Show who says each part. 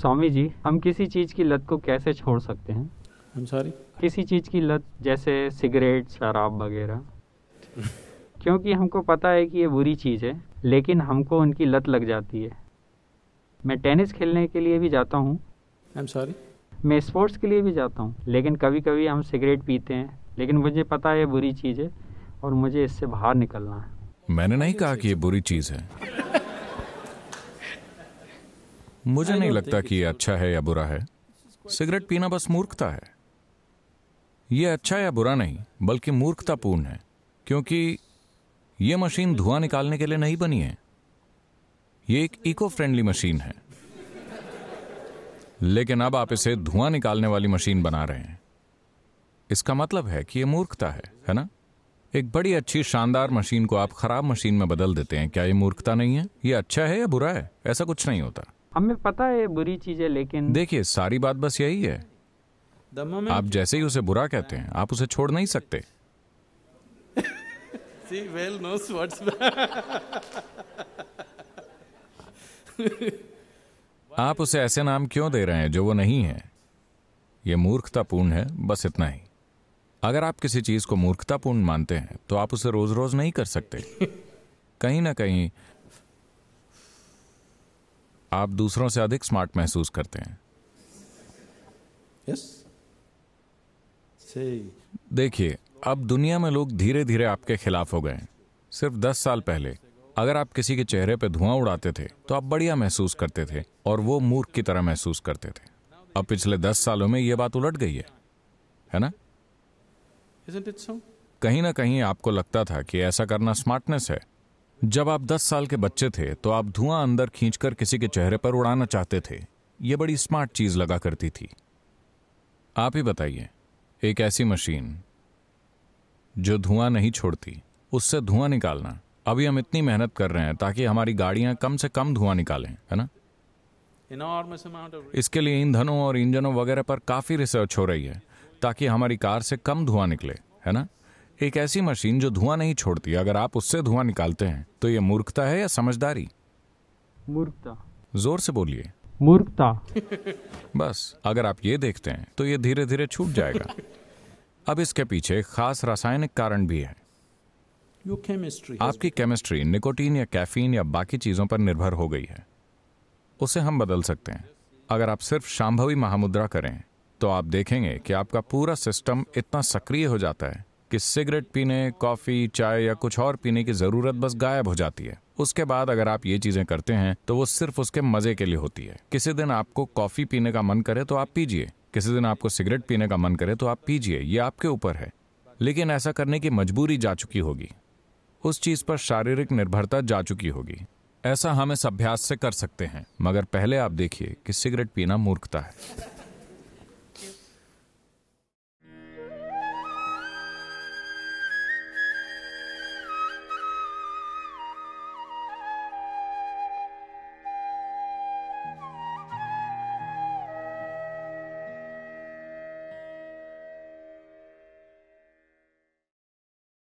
Speaker 1: स्वामी जी हम किसी चीज़ की लत को कैसे छोड़ सकते हैं सॉरी किसी चीज़ की लत जैसे सिगरेट शराब वगैरह क्योंकि हमको पता है कि ये बुरी चीज़ है लेकिन हमको उनकी लत लग जाती है मैं टेनिस खेलने के लिए भी जाता हूँ आई एम सॉरी मैं स्पोर्ट्स के लिए भी जाता हूँ लेकिन कभी कभी हम सिगरेट पीते हैं लेकिन मुझे पता है ये बुरी चीज़ है और मुझे इससे बाहर निकलना है
Speaker 2: मैंने नहीं कहा कि ये बुरी चीज़ है मुझे नहीं लगता कि यह अच्छा है या बुरा है सिगरेट पीना बस मूर्खता है यह अच्छा या बुरा नहीं बल्कि मूर्खतापूर्ण है क्योंकि यह मशीन धुआं निकालने के लिए नहीं बनी है यह एक इको फ्रेंडली मशीन है लेकिन अब आप इसे धुआं निकालने वाली मशीन बना रहे हैं इसका मतलब है कि यह मूर्खता है है ना एक बड़ी अच्छी शानदार मशीन को आप खराब मशीन में बदल देते हैं क्या यह मूर्खता नहीं है यह अच्छा है या बुरा है ऐसा कुछ नहीं होता हमें पता है बुरी चीज है लेकिन देखिए सारी बात बस यही है आप जैसे ही उसे बुरा कहते हैं आप उसे छोड़ नहीं सकते
Speaker 1: See, well knows what's
Speaker 2: आप उसे ऐसे नाम क्यों दे रहे हैं जो वो नहीं है ये मूर्खतापूर्ण है बस इतना ही अगर आप किसी चीज को मूर्खतापूर्ण मानते हैं तो आप उसे रोज रोज नहीं कर सकते कहीं ना कहीं आप दूसरों से अधिक स्मार्ट महसूस करते हैं yes? देखिए अब दुनिया में लोग धीरे धीरे आपके खिलाफ हो गए सिर्फ दस साल पहले अगर आप किसी के चेहरे पर धुआं उड़ाते थे तो आप बढ़िया महसूस करते थे और वो मूर्ख की तरह महसूस करते थे अब पिछले दस सालों में यह बात उलट गई है है ना so? कहीं ना कहीं आपको लगता था कि ऐसा करना स्मार्टनेस है जब आप 10 साल के बच्चे थे तो आप धुआं अंदर खींचकर किसी के चेहरे पर उड़ाना चाहते थे यह बड़ी स्मार्ट चीज लगा करती थी आप ही बताइए एक ऐसी मशीन जो धुआं नहीं छोड़ती उससे धुआं निकालना अभी हम इतनी मेहनत कर रहे हैं ताकि हमारी गाड़ियां कम से कम धुआं निकालें है ना इसके लिए ईंधनों और इंजनों वगैरह पर काफी रिसर्च हो रही है ताकि हमारी कार से कम धुआं निकले है ना एक ऐसी मशीन जो धुआं नहीं छोड़ती अगर आप उससे धुआं निकालते हैं तो ये मूर्खता है या समझदारी मूर्खता जोर से बोलिए
Speaker 1: मूर्खता
Speaker 2: बस अगर आप ये देखते हैं तो ये धीरे धीरे छूट जाएगा अब इसके पीछे खास रासायनिक कारण भी है आपकी केमिस्ट्री निकोटीन या कैफीन या बाकी चीजों पर निर्भर हो गई है उसे हम बदल सकते हैं अगर आप सिर्फ शाम्भवी महामुद्रा करें तो आप देखेंगे कि आपका पूरा सिस्टम इतना सक्रिय हो जाता है कि सिगरेट पीने कॉफ़ी चाय या कुछ और पीने की ज़रूरत बस गायब हो जाती है उसके बाद अगर आप ये चीज़ें करते हैं तो वो सिर्फ उसके मज़े के लिए होती है किसी दिन आपको कॉफ़ी पीने का मन करे तो आप पीजिए किसी दिन आपको सिगरेट पीने का मन करे तो आप पीजिए ये आपके ऊपर है लेकिन ऐसा करने की मजबूरी जा चुकी होगी उस चीज़ पर शारीरिक निर्भरता जा चुकी होगी ऐसा हम इस अभ्यास से कर सकते हैं मगर पहले आप देखिए कि सिगरेट पीना मूर्खता है